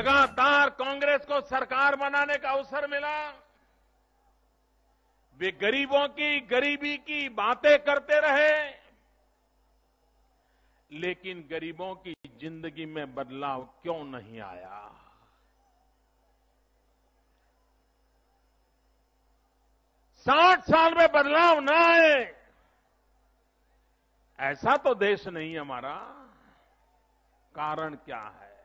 लगातार कांग्रेस को सरकार बनाने का अवसर मिला वे गरीबों की गरीबी की बातें करते रहे लेकिन गरीबों की जिंदगी में बदलाव क्यों नहीं आया साठ साल में बदलाव ना आए ऐसा तो देश नहीं हमारा कारण क्या है